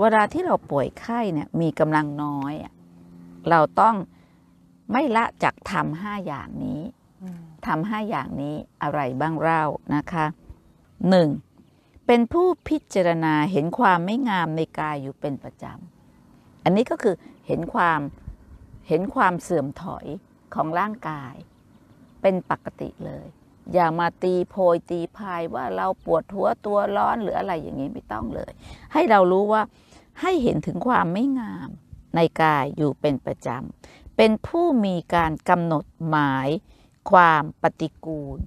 เวลาที่เราป่วยไข้เนี่ยมีกำลังน้อย เราต้องไม่ละจากทำห้าอย่างนี้ทำห้าอย่างนี้อะไรบ้างเล่านะคะหนึ่ง เป็นผู้พิจารณาเห็นความไม่งามในกายอยู่เป็นประจำอันนี้ก็คือเห็นความเห็นความเสื่อมถอยของร่างกาย เป็นปกติเลย อย่ามาตีโพยตีพายว่าเราปวดหัวตัวร้อน หรืออะไรอย่างนี้ไม่ต้องเลย ให้เรารู้ว่าให้เห็นถึงความไม่งาม ในกายอยู่เป็นประจำ เป็นผู้มีการกำหนดหมายความปฏิกูล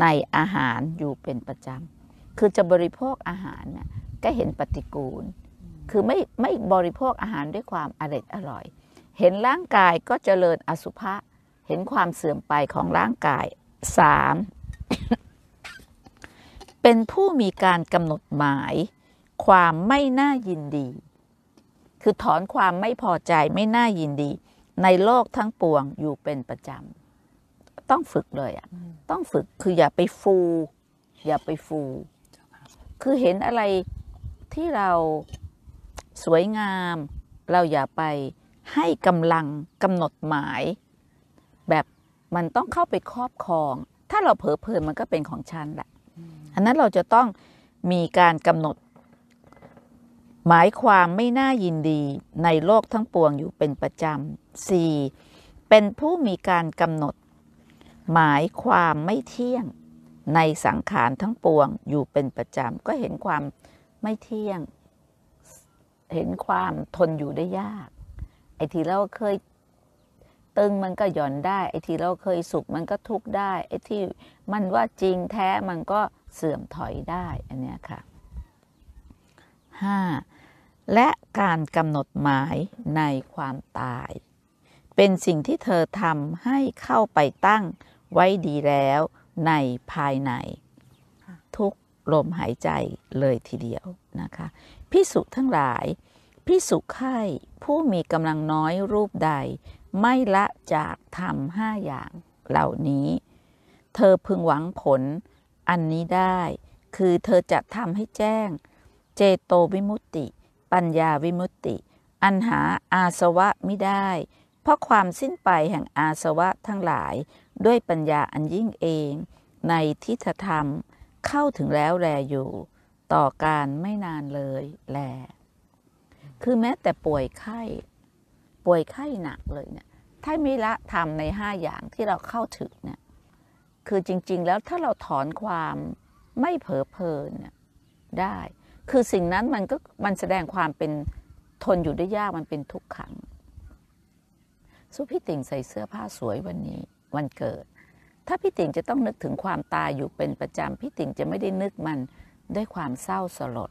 ในอาหารอยู่เป็นประจำ คือจะบริโภคอาหารน่ยก็เห็นปฏิกูล คือไม่ไม่บริโภคอาหารด้วยความอร่อยอร่อย เห็นร่างกายก็เจริญอสุภะเห็นความเสื่อมไปของร่างกายสามเป็นผู้มีการกำหนดหมายความไม่น่ายินดีคือถอนความไม่พอใจไม่น่ายินดี ในโลกทั้งปวงอยู่เป็นประจำ ต้องฝึกเลยอ่ะต้องฝึกคืออย่าไปฟู อย่าไปฟู คือเห็นอะไรที่เราสวยงาม เราอย่าไปให้กำลังกำหนดหมาย แบบมันต้องเข้าไปครอบครอง ถ้าเราเผลอเพลินมันก็เป็นของฉันแหละ อันนั้นเราจะต้องมีการกำหนดหมายความไม่น่ายินดีในโลกทั้งปวงอยู่เป็นประจำ 4. เป็นผู้มีการกำหนด หมายความไม่เที่ยงในสังขารทั้งปวงอยู่เป็นประจำก็เห็นความไม่เที่ยง เห็นความทนอยู่ได้ยาก ไอ้ที่เราเคยตึงมันก็หย่อนได้ไอ้ที่เราเคยสุขมันก็ทุกข์ได้ไอ้ที่มันว่าจริงแท้มันก็เสื่อมถอยได้อันเนี้ยค่ะห้าและการกำหนดหมายในความตาย เป็นสิ่งที่เธอทำให้เข้าไปตั้งไว้ดีแล้วในภายใน ทุกลมหายใจเลยทีเดียวนะคะพิสุทั้งหลายพิสุไข้ผู้มีกำลังน้อยรูปใด ไม่ละจากทำห้าอย่างเหล่านี้ เธอพึงหวังผลอันนี้ได้ คือเธอจะทำให้แจ้งเจโตวิมุตติปัญญาวิมุตติอันหาอาสวะไม่ได้ เพราะความสิ้นไปแห่งอาสวะทั้งหลายด้วยปัญญาอันยิ่งเองในทิฏฐธรรมเข้าถึงแล้วแลอยู่ต่อการไม่นานเลยแล คือแม้แต่ป่วยไข้ ป่วยไข้หนักเลยเนี่ยถ้ามีละทำในห้าอย่างที่เราเข้าถึงเนี่ยคือจริง ๆ แล้วถ้าเราถอนความไม่เผลอเพลินเนี่ยได้คือสิ่งนั้นมันก็มันแสดงความเป็นทนอยู่ได้ยากมันเป็นทุกขังสู้พี่ติ่งใส่เสื้อผ้าสวยวันนี้วันเกิด ถ้าพี่ติ่งจะต้องนึกถึงความตายอยู่เป็นประจำพี่ติ่งจะไม่ได้นึกมันด้วยความเศร้าสลด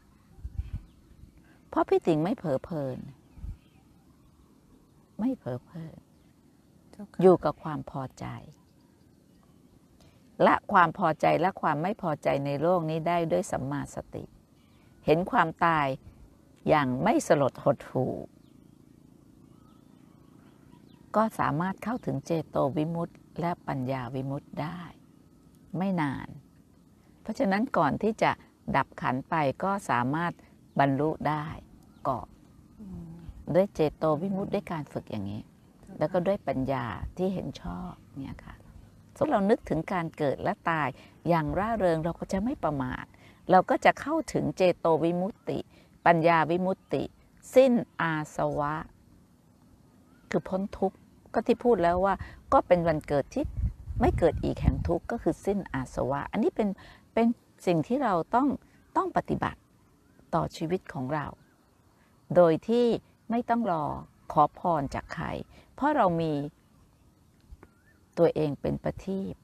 เพราะพี่ติ่งไม่เผลอเพลิน ไม่เผลอเพลิน อยู่กับความพอใจ และความพอใจและความไม่พอใจในโลกนี้ได้ด้วยสัมมาสติเห็นความตายอย่างไม่สลดหดหู่ ก็สามารถเข้าถึงเจโตวิมุตต์และปัญญาวิมุตต์ได้ไม่นาน เพราะฉะนั้นก่อนที่จะดับขันไปก็สามารถบรรลุได้ก่อด้วยเจโตวิมุตต์ด้วยการฝึกอย่างนี้ แล้วก็ด้วยปัญญาที่เห็นชอบเนี่ยค่ะถ้าเรานึกถึงการเกิดและตายอย่างร่าเริงเราก็จะไม่ประมาทเราก็จะเข้าถึงเจโตวิมุตติ ปัญญาวิมุตติสิ้นอาสวะ คือพ้นทุกข์ก็ที่พูดแล้วว่า ก็เป็นวันเกิด ที่ไม่เกิดอีกแห่งทุกข์ก็คือสิ้นอาสวะ อันนี้เป็นเป็นสิ่งที่เราต้องต้องปฏิบัติต่อชีวิตของเราโดยที่ไม่ต้องรอขอพรจากใคร เพราะเรามีตัวเองเป็นประทีป